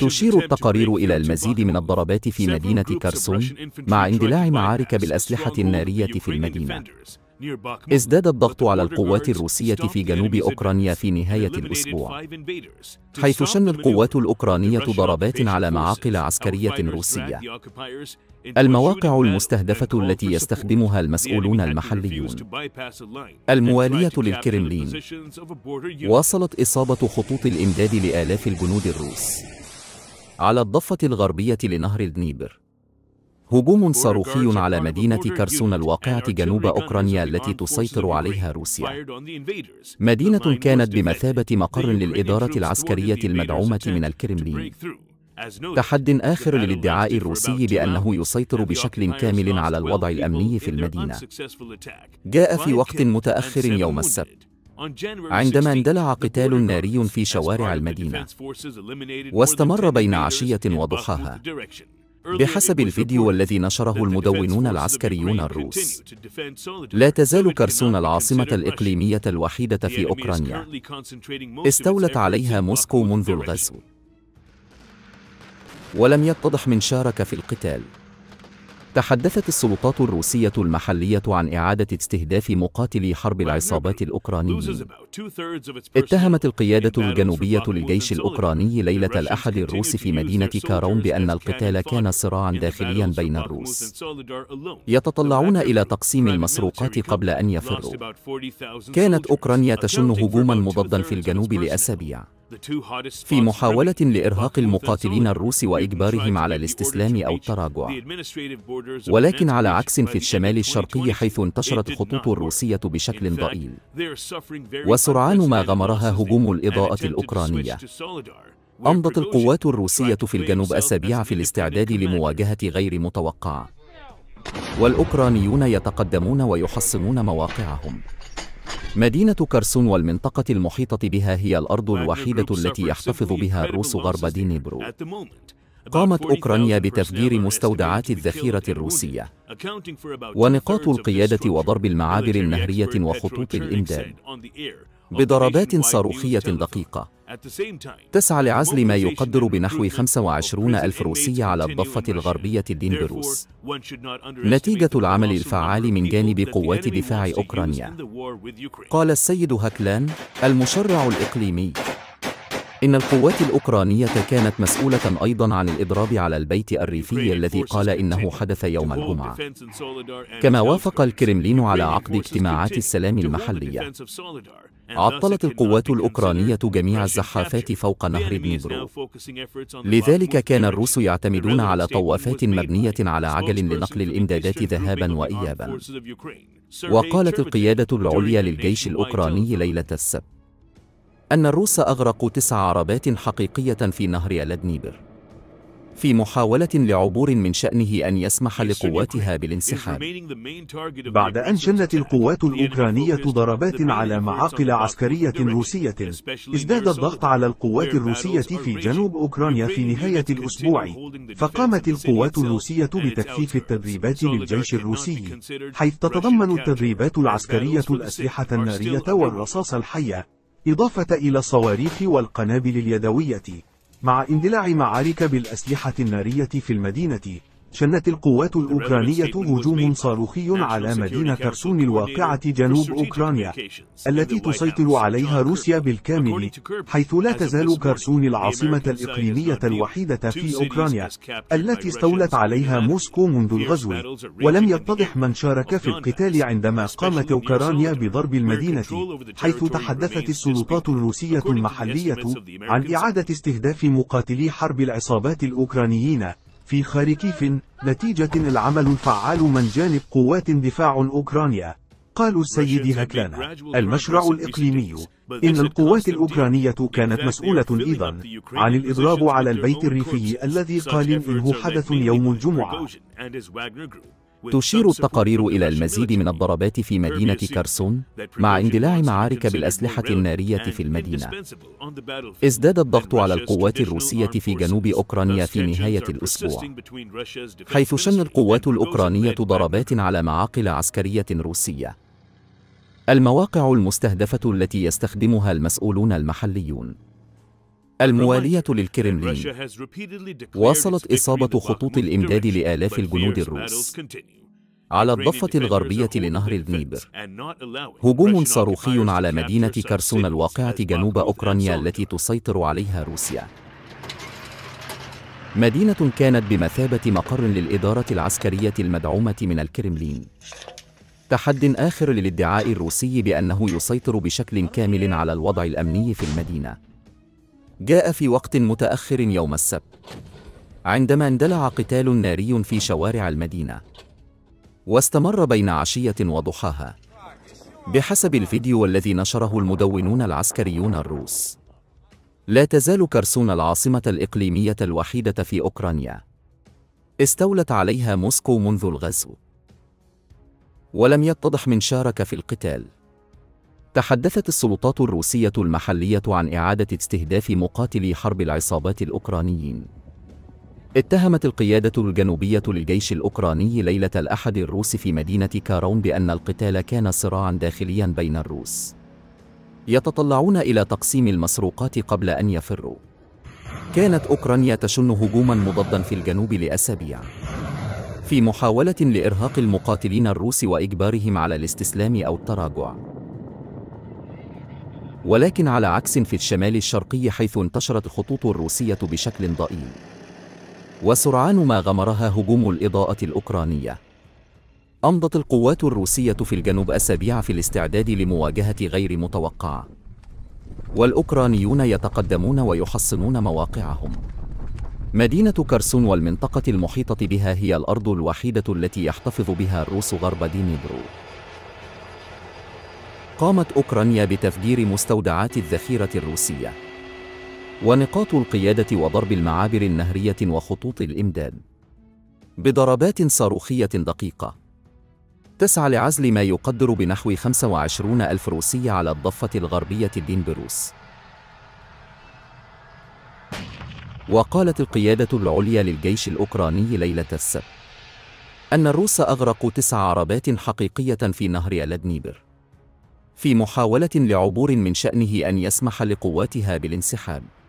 تشير التقارير إلى المزيد من الضربات في مدينة كرسون مع اندلاع معارك بالأسلحة النارية في المدينة ازداد الضغط على القوات الروسية في جنوب أوكرانيا في نهاية الأسبوع حيث شن القوات الأوكرانية ضربات على معاقل عسكرية روسية المواقع المستهدفة التي يستخدمها المسؤولون المحليون الموالية للكرملين واصلت إصابة خطوط الإمداد لآلاف الجنود الروس على الضفة الغربية لنهر الدنيبر هجوم صاروخي على مدينة كرسون الواقعة جنوب أوكرانيا التي تسيطر عليها روسيا مدينة كانت بمثابة مقر للإدارة العسكرية المدعومة من الكرملين تحد آخر للادعاء الروسي بأنه يسيطر بشكل كامل على الوضع الأمني في المدينة جاء في وقت متأخر يوم السبت عندما اندلع قتال ناري في شوارع المدينة واستمر بين عشية وضحاها بحسب الفيديو الذي نشره المدونون العسكريون الروس لا تزال كرسون العاصمة الإقليمية الوحيدة في أوكرانيا استولت عليها موسكو منذ الغزو ولم يتضح من شارك في القتال تحدثت السلطات الروسية المحلية عن إعادة استهداف مقاتلي حرب العصابات الأوكرانيين اتهمت القيادة الجنوبية للجيش الأوكراني ليلة الأحد الروس في مدينة كارون بأن القتال كان صراعا داخليا بين الروس يتطلعون إلى تقسيم المسروقات قبل أن يفروا كانت أوكرانيا تشن هجوما مضادا في الجنوب لأسابيع في محاولة لإرهاق المقاتلين الروس وإجبارهم على الاستسلام أو التراجع ولكن على عكس في الشمال الشرقي حيث انتشرت الخطوط الروسية بشكل ضئيل وسرعان ما غمرها هجوم الإضاءة الأوكرانية أمضت القوات الروسية في الجنوب أسابيع في الاستعداد لمواجهة غير متوقع والأوكرانيون يتقدمون ويحصنون مواقعهم مدينة كرسون والمنطقة المحيطة بها هي الأرض الوحيدة التي يحتفظ بها الروس غرب دينيبرو قامت أوكرانيا بتفجير مستودعات الذخيرة الروسية ونقاط القيادة وضرب المعابر النهرية وخطوط الإمداد بضربات صاروخية دقيقة تسعى لعزل ما يقدر بنحو 25 ألف روسي على الضفة الغربية الدنبروس نتيجة العمل الفعال من جانب قوات دفاع أوكرانيا قال السيد هكلان المشرع الإقليمي إن القوات الأوكرانية كانت مسؤولة أيضا عن الإضراب على البيت الريفي الذي قال إنه حدث يوم الجمعة كما وافق الكرملين على عقد اجتماعات السلام المحلية عطلت القوات الأوكرانية جميع الزحافات فوق نهر دنيبرو لذلك كان الروس يعتمدون على طوافات مبنية على عجل لنقل الإمدادات ذهابا وإيابا وقالت القيادة العليا للجيش الأوكراني ليلة السبت أن الروس أغرقوا تسع عربات حقيقية في نهر الدنيبر في محاولة لعبور من شأنه أن يسمح لقواتها بالانسحاب بعد أن شنت القوات الأوكرانية ضربات على معاقل عسكرية روسية ازداد الضغط على القوات الروسية في جنوب أوكرانيا في نهاية الأسبوع فقامت القوات الروسية بتكثيف التدريبات للجيش الروسي حيث تتضمن التدريبات العسكرية الأسلحة النارية والرصاص الحية إضافة إلى الصواريخ والقنابل اليدوية مع اندلاع معارك بالأسلحة النارية في المدينة شنت القوات الأوكرانية هجوم صاروخي على مدينة كرسون الواقعة جنوب أوكرانيا التي تسيطر عليها روسيا بالكامل حيث لا تزال كرسون العاصمة الإقليمية الوحيدة في أوكرانيا التي استولت عليها موسكو منذ الغزو ولم يتضح من شارك في القتال عندما قامت أوكرانيا بضرب المدينة حيث تحدثت السلطات الروسية المحلية عن إعادة استهداف مقاتلي حرب العصابات الأوكرانيين في خاركيف نتيجة العمل الفعال من جانب قوات دفاع أوكرانيا قال السيد هكلانا المشرع الإقليمي إن القوات الأوكرانية كانت مسؤولة أيضا عن الإضراب على البيت الريفي الذي قال إنه حدث يوم الجمعة تشير التقارير إلى المزيد من الضربات في مدينة كارسون مع اندلاع معارك بالأسلحة النارية في المدينة ازداد الضغط على القوات الروسية في جنوب أوكرانيا في نهاية الأسبوع حيث شن القوات الأوكرانية ضربات على معاقل عسكرية روسية المواقع المستهدفة التي يستخدمها المسؤولون المحليون الموالية للكرملين واصلت إصابة خطوط الإمداد لآلاف الجنود الروس على الضفة الغربية لنهر الدنيبر هجوم صاروخي على مدينة كرسون الواقعة جنوب أوكرانيا التي تسيطر عليها روسيا مدينة كانت بمثابة مقر للإدارة العسكرية المدعومة من الكرملين تحد آخر للادعاء الروسي بأنه يسيطر بشكل كامل على الوضع الأمني في المدينة جاء في وقت متأخر يوم السبت عندما اندلع قتال ناري في شوارع المدينة واستمر بين عشية وضحاها بحسب الفيديو الذي نشره المدونون العسكريون الروس لا تزال كرسون العاصمة الإقليمية الوحيدة في أوكرانيا استولت عليها موسكو منذ الغزو ولم يتضح من شارك في القتال تحدثت السلطات الروسية المحلية عن إعادة استهداف مقاتلي حرب العصابات الأوكرانيين اتهمت القيادة الجنوبية للجيش الأوكراني ليلة الأحد الروس في مدينة كارون بأن القتال كان صراعا داخليا بين الروس يتطلعون إلى تقسيم المسروقات قبل أن يفروا كانت أوكرانيا تشن هجوما مضادا في الجنوب لأسابيع في محاولة لإرهاق المقاتلين الروس وإجبارهم على الاستسلام أو التراجع ولكن على عكس في الشمال الشرقي حيث انتشرت الخطوط الروسية بشكل ضئيل وسرعان ما غمرها هجوم الإضاءة الأوكرانية أمضت القوات الروسية في الجنوب أسابيع في الاستعداد لمواجهة غير متوقعة والأوكرانيون يتقدمون ويحصنون مواقعهم مدينة كرسون والمنطقة المحيطة بها هي الأرض الوحيدة التي يحتفظ بها الروس غرب دينيبرو قامت أوكرانيا بتفجير مستودعات الذخيرة الروسية ونقاط القيادة وضرب المعابر النهرية وخطوط الإمداد بضربات صاروخية دقيقة تسعى لعزل ما يقدر بنحو 25 ألف روسي على الضفة الغربية الدينبروس وقالت القيادة العليا للجيش الأوكراني ليلة السبت أن الروس أغرقوا تسع عربات حقيقية في نهر الدنيبر في محاولة لعبور من شأنه أن يسمح لقواتها بالانسحاب